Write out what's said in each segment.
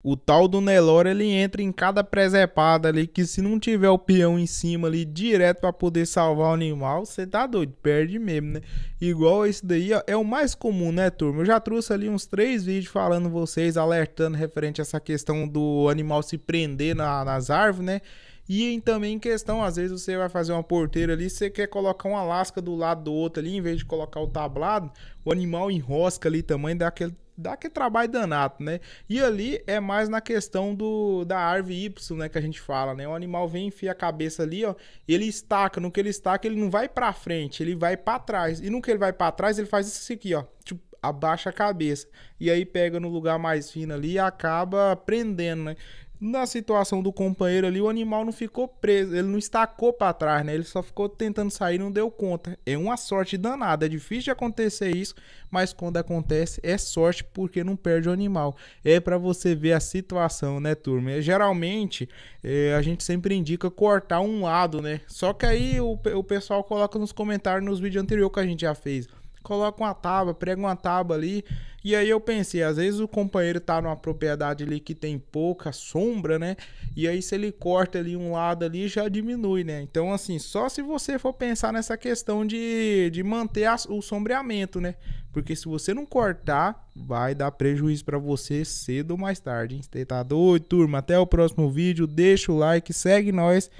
O tal do Nelore ele entra em cada presepada ali que se não tiver o peão em cima ali direto para poder salvar o animal, você tá doido, perde mesmo, né? Igual esse daí, ó, é o mais comum, né, turma? Eu já trouxe ali uns três vídeos falando vocês, alertando referente a essa questão do animal se prender na, nas árvores, né? E em, também em questão, às vezes você vai fazer uma porteira ali, você quer colocar uma lasca do lado do outro ali, em vez de colocar o tablado, o animal enrosca ali também, dá aquele dá que trabalho danado, né? E ali é mais na questão do da árvore Y, né, que a gente fala, né? O animal vem enfia a cabeça ali, ó, ele estaca, no que ele estaca, ele não vai para frente, ele vai para trás. E no que ele vai para trás, ele faz isso aqui, ó, tipo abaixa a cabeça. E aí pega no lugar mais fino ali e acaba prendendo, né? Na situação do companheiro ali, o animal não ficou preso, ele não estacou para trás, né? Ele só ficou tentando sair e não deu conta. É uma sorte danada, é difícil de acontecer isso, mas quando acontece é sorte porque não perde o animal. É para você ver a situação, né, turma? É, geralmente é, a gente sempre indica cortar um lado, né? Só que aí o, o pessoal coloca nos comentários nos vídeos anteriores que a gente já fez coloca uma tábua, prega uma tábua ali e aí eu pensei, às vezes o companheiro tá numa propriedade ali que tem pouca sombra, né? E aí se ele corta ali um lado ali, já diminui, né? Então, assim, só se você for pensar nessa questão de, de manter a, o sombreamento, né? Porque se você não cortar, vai dar prejuízo para você cedo ou mais tarde, hein? Você tá doido, turma? Até o próximo vídeo, deixa o like, segue nós,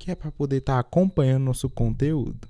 que é para poder estar tá acompanhando nosso conteúdo.